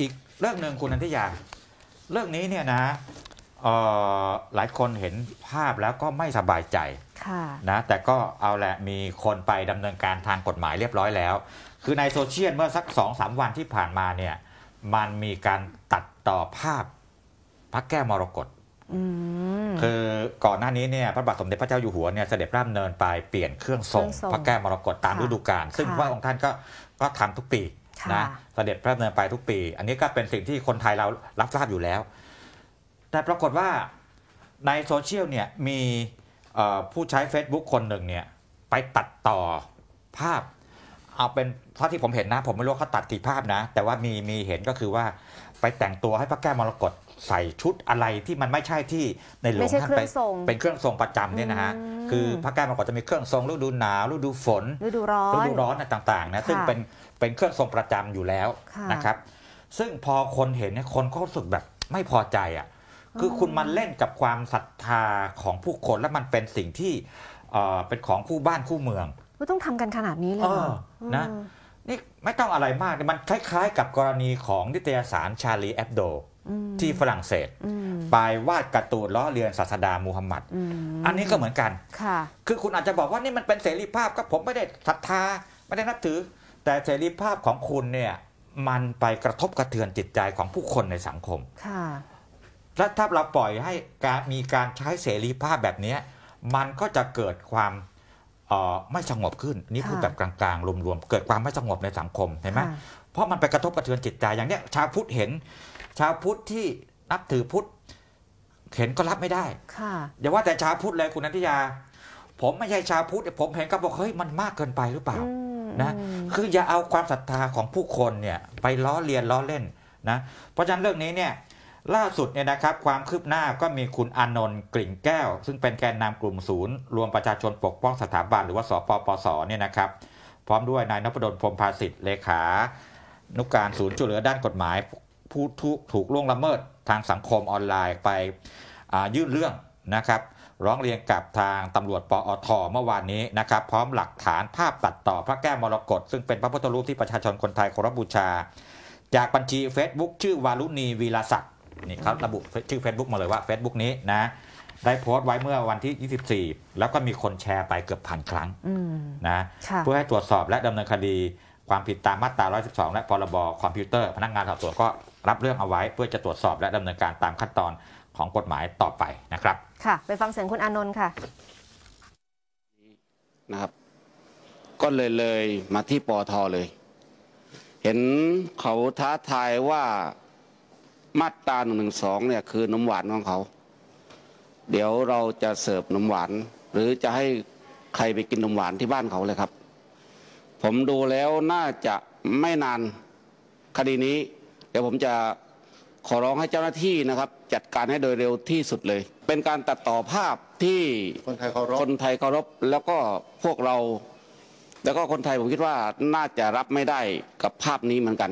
อีกเรื่องหนึ่งคุณนันทิยา เรื่องนี้เนี่ยนะหลายคนเห็นภาพแล้วก็ไม่สบายใจนะแต่ก็เอาแหละมีคนไปดำเนินการทางกฎหมายเรียบร้อยแล้ว คือในโซเชียลเมื่อสักสองสามวันที่ผ่านมาเนี่ย มันมีการตัดต่อภาพ พระแก้วมรกตคือก่อนหน้านี้เนี่ยพระบาทสมเด็จพระเจ้าอยู่หัวเนี่ยเสด็จร่ำเนินไปเปลี่ยนเครื่องทรงพระแก้วมรกตตามฤดูกาลซึ่งพระองค์ท่านก็ก็ทำทุกปีนะเสด็จพระดำเนินไปทุกปี อันนี้ก็เป็นสิ่งที่คนไทยเรารับทราบอยู่แล้ว แต่ปรากฏว่าในโซเชียลเนี่ยมีผู้ใช้ Facebook คนหนึ่งเนี่ยไปตัดต่อภาพ เอาเป็นเท่าที่ผมเห็นนะ ผมไม่รู้เขาตัดกี่ภาพนะ แต่ว่ามีมีเห็นก็คือว่าไปแต่งตัวให้พระแก้วมรกต ใส่ชุดอะไรที่มันไม่ใช่ที่ในหลวงท่านไปเป็นเครื่องทรงประจำเนี่ยนะฮะคือพระแก้วมรกตจะมีเครื่องทรงฤดูหนาวฤดูฝนฤดูร้อนฤดูร้อนต่างๆนะซึ่งเป็นเป็นเครื่องทรงประจำอยู่แล้วนะครับ ซึ่งพอคนเห็นเนี่ยคนก็รู้สึกแบบไม่พอใจอะ่ะ คือคุณมันเล่นกับความศรัทธาของผู้คนและมันเป็นสิ่งที่เป็นของคู่บ้านคู่เมืองก็ต้องทำกันขนาดนี้เลยนะ นี่ไม่ต้องอะไรมาก มันคล้ายๆกับกรณีของนิตยสารชาลีแอบโดที่ฝรั่งเศส ไปวาดการ์ตูนล้อเลียนศาสดามูฮัมหมัดอันนี้ก็เหมือนกันค่ะ คือคุณอาจจะบอกว่านี่มันเป็นเสรีภาพก็ผมไม่ได้ศรัทธาไม่ได้นับถือแต่เสรีภาพของคุณเนี่ยมันไปกระทบกระเทือนจิตใจของผู้คนในสังคมค่ะและถ้าเราปล่อยให้การมีการใช้เสรีภาพแบบนี้มันก็จะเกิดความไม่สงบขึ้นนี่พูดแบบกลางๆรวมๆเกิดความไม่สงบในสังคมเห็นไหมเพราะมันไปกระทบกระเทือนจิตใจ อย่างเนี้ยชาวพุทธเห็นชาวพุทธที่นับถือพุทธเห็นก็รับไม่ได้ค่ะอย่าว่าแต่ชาวพุทธเลยคุณนันทิยา ผมไม่ใช่ชาวพุทธผมเห็นก็บอกเฮ้ยมันมากเกินไปหรือเปล่านะคืออย่าเอาความศรัทธาของผู้คนเนี่ยไปล้อเลียนล้อเล่นนะเพราะฉะนั้นเรื่องนี้เนี่ยล่าสุดเนี่ยนะครับ ความคืบหน้าก็มีคุณอนนท์กลิ่นแก้ว ซึ่งเป็นแกนนำกลุ่มศูนย์รวมประชาชนปกป้องสถาบันหรือว่าสปปสเนี่ยนะครับ พร้อมด้วยนายนพดลพรมภาสิทธิ์ เลขา นุกการศูนย์ช่วยเหลือด้านกฎหมาย ผู้ถูกล่วงละเมิดทางสังคมออนไลน์ไปยื่นเรื่องนะครับร้องเรียนกับทางตำรวจปอท เมื่อวานนี้นะครับ พร้อมหลักฐานภาพตัดต่อพระแก้วมรกตซึ่งเป็นพระพุทธรูปที่ประชาชนคนไทยเคารพบูชา จากบัญชี Facebook ชื่อวารุณีวีรศักดิ์นี่ครับระบุชื่อ Facebook มาเลยว่า Facebook นี้นะได้โพสต์ไว้เมื่อวันที่ 24 แล้วก็มีคนแชร์ไปเกือบพันครั้งนะเพื่อให้ตรวจสอบและดำเนินคดีความผิดตามมาตรา 112 และพรบคอมพิวเตอร์ พนักงานสอบสวนก็รับเรื่องเอาไว้ เพื่อจะตรวจสอบและดำเนินการตามขั้นตอนของกฎหมายต่อไปนะครับ ค่ะไปฟังเสียงคุณอานนท์ค่ะนะครับก็เลยเลยมาที่ปอทอเลย เห็นเขาท้าทายว่ามาตราหนึ่งหนึ่งสองเนี่ยคือน้ำหวานของเขา เดี๋ยวเราจะเสิร์ฟน้ำหวาน หรือจะให้ใครไปกินนมหวานที่บ้านเขาเลยครับ ผมดูแล้วน่าจะไม่นานคดีนี้ เดี๋ยวผมจะขอร้องให้เจ้าหน้าที่นะครับจัดการให้โดยเร็วที่สุดเลย เป็นการตัดต่อภาพที่คนไทยเคารพคนไทยเคารพแล้วก็พวกเราแล้วก็คนไทยผมคิดว่าน่าจะรับไม่ได้กับภาพนี้เหมือนกัน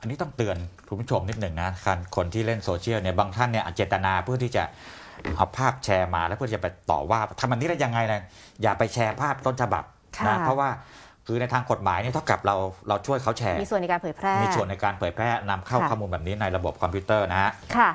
อันนี้ต้องเตือนคุณผู้ชมนิดหนึ่งนะคันคนที่เล่นโซเชียลเนี่ยบางท่านเนี่ยเจตนาเพื่อที่จะเอาภาพแชร์มาแล้วเพื่อจะไปต่อว่าทำแบบนี้ได้ยังไงนะอย่าไปแชร์ภาพต้นฉบับนะเพราะว่าคือในทางกฎหมายเนี่ยเท่ากับเราเราช่วยเขาแชร์ มีส่วนในการเผยแพร่มีส่วนในการเผยแพร่นำเข้าข้อมูลแบบนี้ในระบบคอมพิวเตอร์นะฮะค่ะ